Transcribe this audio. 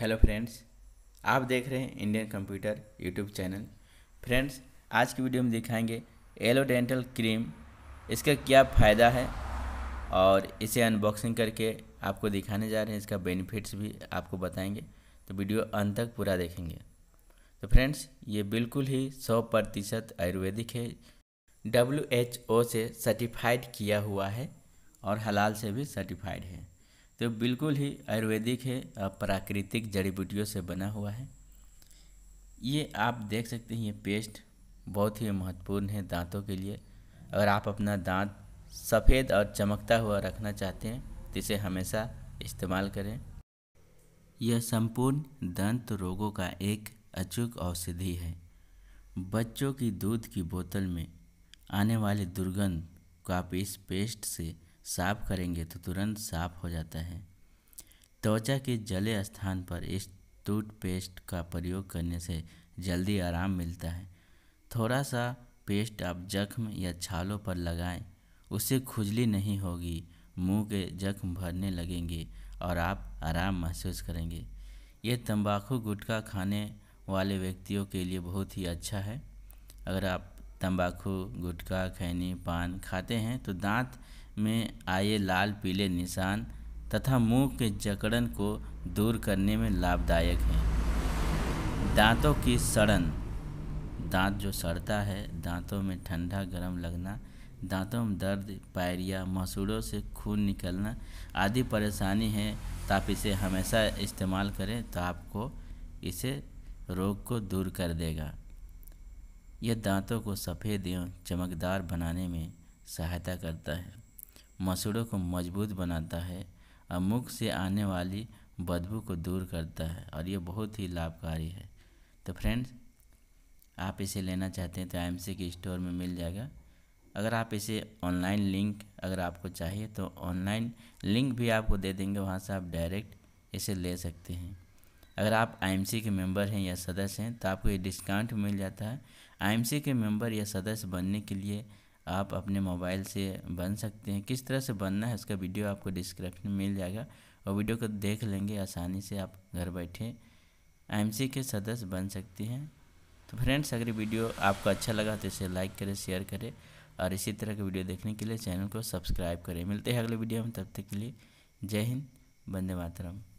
hello friends आप देख रहे हैं Indian computer YouTube channel friends आज की वीडियो में दिखाएंगे एलो डेंटल क्रीम इसका क्या फ़ायदा है और इसे अनबॉक्सिंग करके आपको दिखाने जा रहे हैं इसका बेनिफिट्स भी आपको बताएंगे तो वीडियो अंत तक पूरा देखेंगे तो फ्रेंड्स ये बिल्कुल ही सौ प्रतिशत आयुर्वेदिक है डब्ल्यू एच ओ से सर्टिफाइड किया हुआ है और हलाल से भी सर्टिफाइड है तो बिल्कुल ही आयुर्वेदिक है प्राकृतिक जड़ी बूटियों से बना हुआ है ये आप देख सकते हैं ये पेस्ट बहुत ही महत्वपूर्ण है दांतों के लिए अगर आप अपना दांत सफ़ेद और चमकता हुआ रखना चाहते हैं तो इसे हमेशा इस्तेमाल करें यह संपूर्ण दंत रोगों का एक अचूक औषधि है बच्चों की दूध की बोतल में आने वाले दुर्गंध को आप इस पेस्ट से साफ करेंगे तो तुरंत साफ हो जाता है त्वचा के जले स्थान पर इस टूथपेस्ट का प्रयोग करने से जल्दी आराम मिलता है थोड़ा सा पेस्ट आप जख्म या छालों पर लगाएं उससे खुजली नहीं होगी मुंह के जख्म भरने लगेंगे और आप आराम महसूस करेंगे ये तंबाकू गुटखा खाने वाले व्यक्तियों के लिए बहुत ही अच्छा है अगर आप तंबाकू गुटखा खैनी पान खाते हैं तो दांत में आए लाल पीले निशान तथा मुंह के जकड़न को दूर करने में लाभदायक है दांतों की सड़न दांत जो सड़ता है दांतों में ठंडा गर्म लगना दांतों में दर्द पायरिया मसूड़ों से खून निकलना आदि परेशानी है तो आप इसे हमेशा इस्तेमाल करें तो आपको इसे रोग को दूर कर देगा यह दांतों को सफ़ेद एवं चमकदार बनाने में सहायता करता है मसूड़ों को मजबूत बनाता है और मुख से आने वाली बदबू को दूर करता है और ये बहुत ही लाभकारी है तो फ्रेंड्स आप इसे लेना चाहते हैं तो एम के स्टोर में मिल जाएगा अगर आप इसे ऑनलाइन लिंक अगर आपको चाहिए तो ऑनलाइन लिंक भी आपको दे देंगे वहाँ से आप डायरेक्ट इसे ले सकते हैं अगर आप आईएमसी के मेंबर हैं या सदस्य हैं तो आपको ये डिस्काउंट मिल जाता है आईएमसी के मेंबर या सदस्य बनने के लिए आप अपने मोबाइल से बन सकते हैं किस तरह से बनना है उसका वीडियो आपको डिस्क्रिप्शन में मिल जाएगा और वीडियो को देख लेंगे आसानी से आप घर बैठे आई के सदस्य बन सकते हैं तो फ्रेंड्स अगर वीडियो आपको अच्छा लगा तो इसे लाइक करें शेयर करें और इसी तरह के वीडियो देखने के लिए चैनल को सब्सक्राइब करें मिलते हैं अगले वीडियो में तब तक के लिए जय हिंद वंदे मातरम